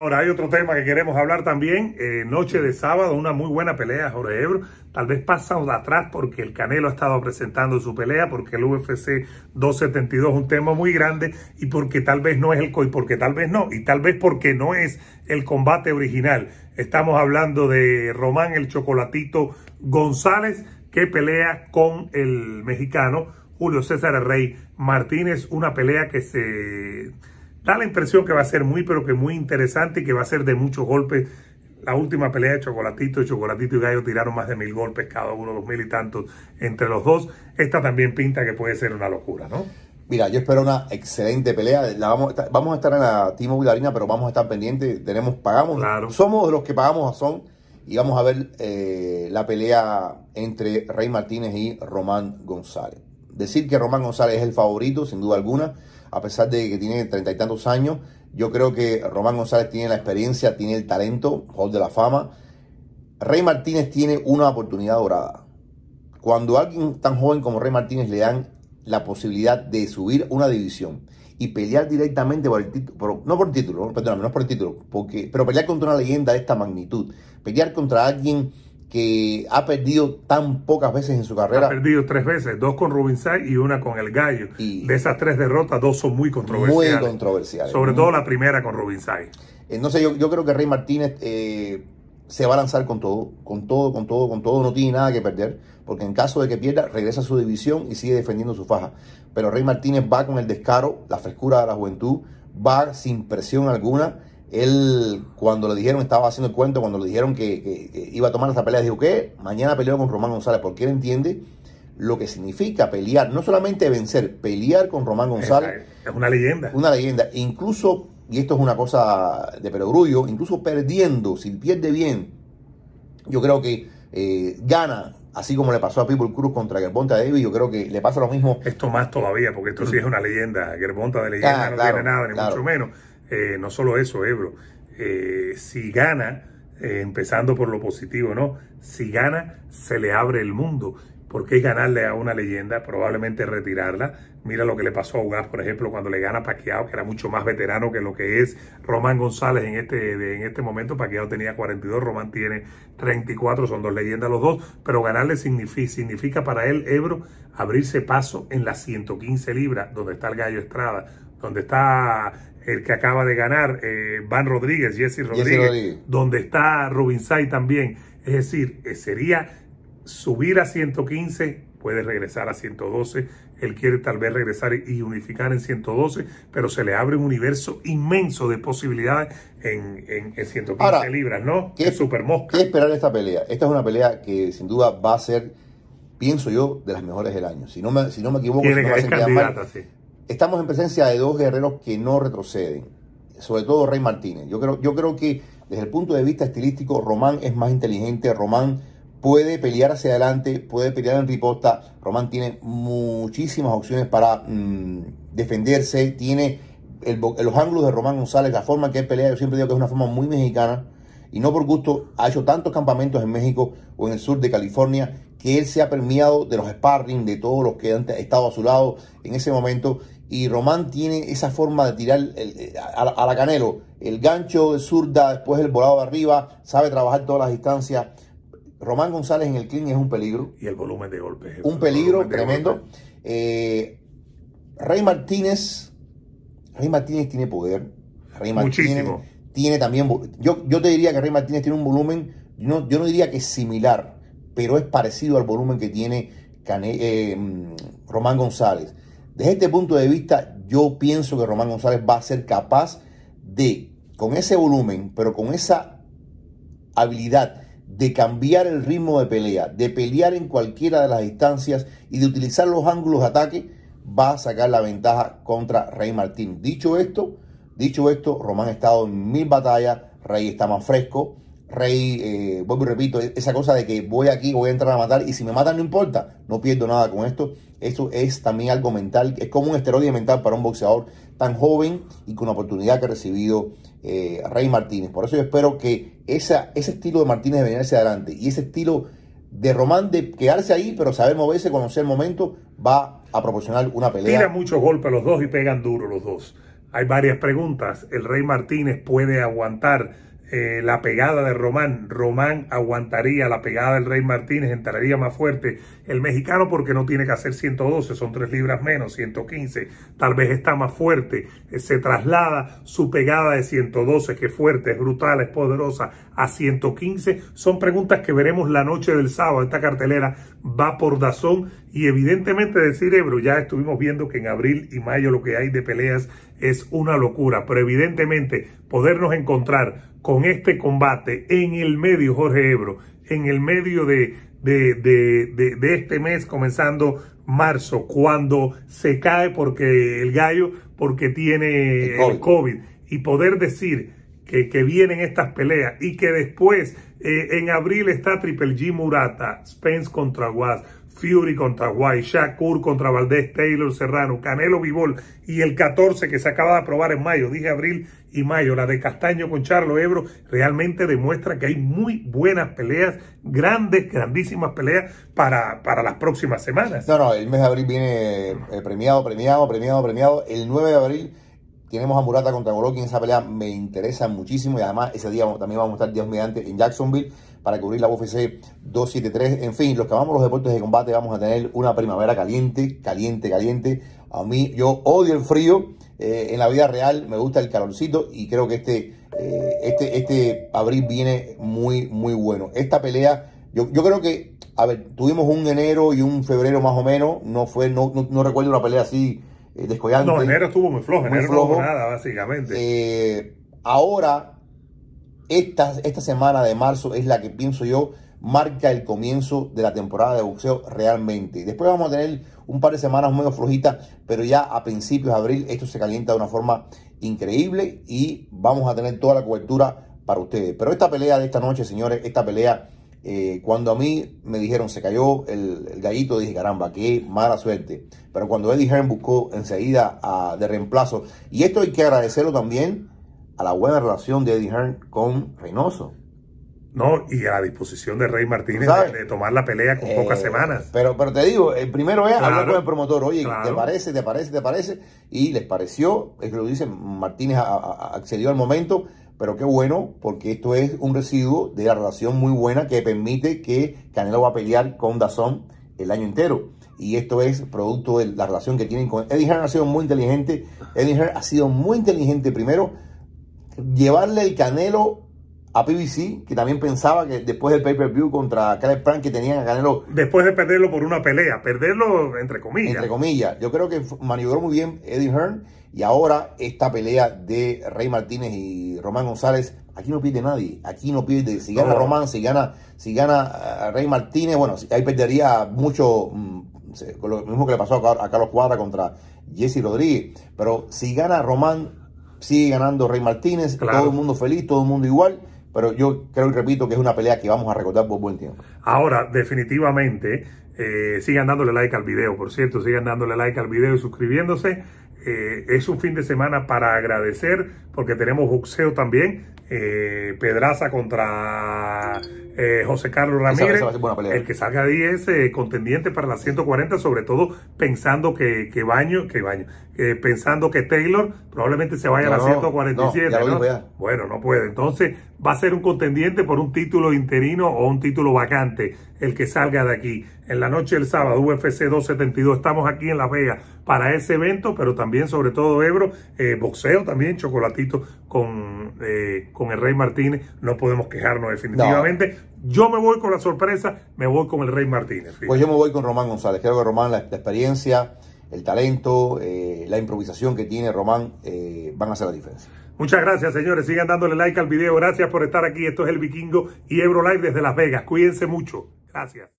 Ahora hay otro tema que queremos hablar también. Eh, noche de sábado, una muy buena pelea, Jorge Ebro. Tal vez pasamos de atrás porque el Canelo ha estado presentando su pelea, porque el UFC 272 es un tema muy grande y porque tal vez no es el coi porque tal vez no y tal vez porque no es el combate original. Estamos hablando de Román el Chocolatito González que pelea con el mexicano Julio César Rey Martínez, una pelea que se Da la impresión que va a ser muy, pero que muy interesante y que va a ser de muchos golpes. La última pelea de Chocolatito, Chocolatito y Gallo tiraron más de mil golpes cada uno, dos mil y tantos entre los dos. Esta también pinta que puede ser una locura, ¿no? Mira, yo espero una excelente pelea. vamos, a estar en la Timo Arena, pero vamos a estar pendientes. Tenemos, pagamos, claro. somos los que pagamos a Son y vamos a ver eh, la pelea entre Rey Martínez y Román González. Decir que Román González es el favorito, sin duda alguna a pesar de que tiene treinta y tantos años. Yo creo que Román González tiene la experiencia, tiene el talento, Hall de la Fama. Rey Martínez tiene una oportunidad dorada. Cuando a alguien tan joven como Rey Martínez le dan la posibilidad de subir una división y pelear directamente por el título, no por el título, perdóname, no por el título, porque, pero pelear contra una leyenda de esta magnitud, pelear contra alguien que ha perdido tan pocas veces en su carrera. Ha perdido tres veces, dos con Sai y una con El Gallo. Y de esas tres derrotas, dos son muy controversiales. Muy controversiales. Sobre todo mm. la primera con Sai. Entonces eh, yo, yo creo que Rey Martínez eh, se va a lanzar con todo, con todo, con todo, con todo. No tiene nada que perder, porque en caso de que pierda, regresa a su división y sigue defendiendo su faja. Pero Rey Martínez va con el descaro, la frescura de la juventud, va sin presión alguna él, cuando le dijeron, estaba haciendo el cuento, cuando le dijeron que, iba a tomar esa pelea, dijo que mañana peleó con Román González, porque él entiende lo que significa pelear, no solamente vencer, pelear con Román González. Es una leyenda. Una leyenda. Incluso, y esto es una cosa de perogrullo, incluso perdiendo, si pierde bien, yo creo que eh, gana, así como le pasó a People Cruz contra Gerbonta Davis, yo creo que le pasa lo mismo. Esto más todavía, porque esto sí es una leyenda. Gerbonta de leyenda ah, no tiene nada, ni mucho menos. Eh, no solo eso, Ebro, eh, si gana, eh, empezando por lo positivo, ¿no? Si gana, se le abre el mundo. porque qué ganarle a una leyenda? Probablemente retirarla. Mira lo que le pasó a Ugas, por ejemplo, cuando le gana Paquiao, que era mucho más veterano que lo que es Román González en este, en este momento. Paquiao tenía 42, Román tiene 34, son dos leyendas los dos. Pero ganarle significa, significa para él, Ebro, abrirse paso en las 115 libras, donde está el Gallo Estrada, donde está el que acaba de ganar, eh, Van Rodríguez, Jesse Rodríguez, Rodríguez, donde está Rubin Say también. Es decir, eh, sería subir a 115, puede regresar a 112, él quiere tal vez regresar y unificar en 112, pero se le abre un universo inmenso de posibilidades en, en, en 115 libras, ¿no? ¿Qué, es esperar de esta pelea? Esta es una pelea que sin duda va a ser pienso yo, de las mejores del año. Si no me, si no me equivoco, si no sí estamos en presencia de dos guerreros que no retroceden, sobre todo Rey Martínez. Yo creo, yo creo que desde el punto de vista estilístico, Román es más inteligente, Román puede pelear hacia adelante, puede pelear en riposta, Román tiene muchísimas opciones para mm, defenderse, tiene el, los ángulos de Román González, la forma que él pelea, yo siempre digo que es una forma muy mexicana, y no por gusto, ha hecho tantos campamentos en México o en el sur de California que él se ha permeado de los sparring, de todos los que han estado a su lado en ese momento, y Román tiene esa forma de tirar eh, a, la canelo. El gancho de zurda, después el volado de arriba, sabe trabajar todas las distancias. Román González en el clean es un peligro. Y el volumen de golpes. Un peligro tremendo. Eh, Rey Martínez, Rey Martínez tiene poder. Muchísimo. tiene también... Yo, te diría que Rey Martínez tiene un volumen, yo no, diría que es similar, pero es parecido al volumen que tiene eh, mm, Román González. Desde este punto de vista, yo pienso que Román González va a ser capaz de, con ese volumen, pero con esa habilidad de cambiar el ritmo de pelea, de pelear en cualquiera de las distancias y de utilizar los ángulos de ataque, va a sacar la ventaja contra Rey Martín. Dicho esto, dicho esto, Román ha estado en mil batallas, Rey está más fresco, Rey, eh, vuelvo y repito, e-, esa cosa de que voy aquí, voy a entrar a matar y si me matan no importa, no pierdo nada con esto. eso es también algo mental, es como un esteroide mental para un boxeador tan joven y con la oportunidad que ha recibido eh, Rey Martínez. Por eso yo espero que ese estilo de Martínez de venir hacia adelante y ese estilo de Román de quedarse ahí, pero saber moverse, conocer el momento, va a proporcionar una pelea. tiran muchos golpes los dos y pegan duro los dos. Hay varias preguntas. ¿El Rey Martínez puede aguantar eh, la pegada de Román. Román aguantaría la pegada del Rey Martínez, entraría más fuerte el mexicano porque no tiene que hacer 112, son 3 libras menos, 115. Tal vez está más fuerte. Eh, se traslada su pegada de 112, que es fuerte, es brutal, es poderosa, a 115. Son preguntas que veremos la noche del sábado. Esta cartelera va por Dazón y evidentemente de Ebro, Ya estuvimos viendo que en abril y mayo lo que hay de peleas es una locura, pero evidentemente podernos encontrar con este combate en el medio, Jorge Ebro, en el medio de, de, este mes, comenzando marzo, cuando se cae porque el gallo, porque tiene el COVID, y poder decir que, que vienen estas peleas y que después eh, en abril está Triple G Murata, Spence contra Guas, Fury contra Guay, Shakur contra Valdés, Taylor Serrano, Canelo Vivol y el 14 que se acaba de aprobar en mayo, dije abril y mayo, la de Castaño con Charlo Ebro, realmente demuestra que hay muy buenas peleas, grandes, grandísimas peleas para, para las próximas semanas. No, no, el mes de abril viene eh, premiado, premiado, premiado, premiado. El 9 de abril tenemos a Murata contra Golovkin, esa pelea me interesa muchísimo y además ese día también vamos a estar días mediante en Jacksonville para cubrir la UFC 273. En fin, los que amamos los deportes de combate vamos a tener una primavera caliente, caliente, caliente. A mí yo odio el frío, eh, en la vida real me gusta el calorcito y creo que este, eh, este, este abril viene muy, muy bueno. Esta pelea, yo, yo creo que, a ver, tuvimos un enero y un febrero más o menos, no, fue, no, no recuerdo una pelea así eh, no, enero estuvo muy flojo, enero no hubo nada, básicamente. Eh, ahora, esta, esta semana de marzo es la que pienso yo marca el comienzo de la temporada de boxeo realmente. Después vamos a tener un par de semanas medio flojitas, pero ya a principios de abril esto se calienta de una forma increíble y vamos a tener toda la cobertura para ustedes. Pero esta pelea de esta noche, señores, esta pelea eh, cuando a mí me dijeron se cayó el, gallito, dije caramba, qué mala suerte. Pero cuando Eddie Hearn buscó enseguida ah, de reemplazo, y esto hay que agradecerlo también a la buena relación de Eddie Hearn con Reynoso. No, y a la disposición de Rey Martínez de, tomar la pelea con pocas eh, semanas. Pero, pero te digo, el primero es hablar con el promotor, oye, ¿te parece, te parece, te parece? Y les pareció, es que lo dice Martínez, accedió al momento, pero qué bueno, porque esto es un residuo de la relación muy buena que permite que Canelo va a pelear con Dazón el año entero. Y esto es producto de la relación que tienen con Eddie Hearn. Ha sido muy inteligente. Eddie Hearn ha sido muy inteligente primero llevarle el Canelo a PBC, que también pensaba que después del pay-per-view contra Caleb Prank que tenían a ganarlo Después de perderlo por una pelea, perderlo entre comillas. Entre comillas. Yo creo que maniobró muy bien Eddie Hearn y ahora esta pelea de Rey Martínez y Román González, aquí no pide nadie. Aquí no pide. Si gana Román, si gana, si gana eh, Rey Martínez, bueno, ahí perdería mucho. Mm, lo mismo que le pasó a Carlos Cuadra contra Jesse Rodríguez. Pero si gana Román, sigue ganando Rey Martínez, todo el mundo feliz, todo el mundo igual. Pero yo creo y repito que es una pelea que vamos a recordar por buen tiempo. Ahora, definitivamente, eh, sigan dándole like al video, por cierto, sigan dándole like al video y suscribiéndose. Eh, es un fin de semana para agradecer porque tenemos boxeo también. Eh, Pedraza contra eh, José Carlos Ramírez. el que salga 10 es eh, contendiente para la 140, sobre todo pensando que, que Baño, que Baño, pensando que Taylor probablemente se vaya a la 147. bueno, no puede. Entonces va a ser un contendiente por un título interino o un título vacante el que salga de aquí. En la noche del sábado, UFC 272, estamos aquí en Las Vegas para ese evento, pero también sobre todo Ebro, boxeo también, chocolatito con, eh, con el Rey Martínez, no podemos quejarnos definitivamente. Yo me voy con la sorpresa, me voy con el Rey Martínez. Pues yo me voy con Román González. Creo que Román, la, experiencia, el talento, eh, la improvisación que tiene Román eh, van a hacer la diferencia. Muchas gracias, señores. Sigan dándole like al video. Gracias por estar aquí. Esto es El Vikingo y Live desde Las Vegas. Cuídense mucho. Gracias.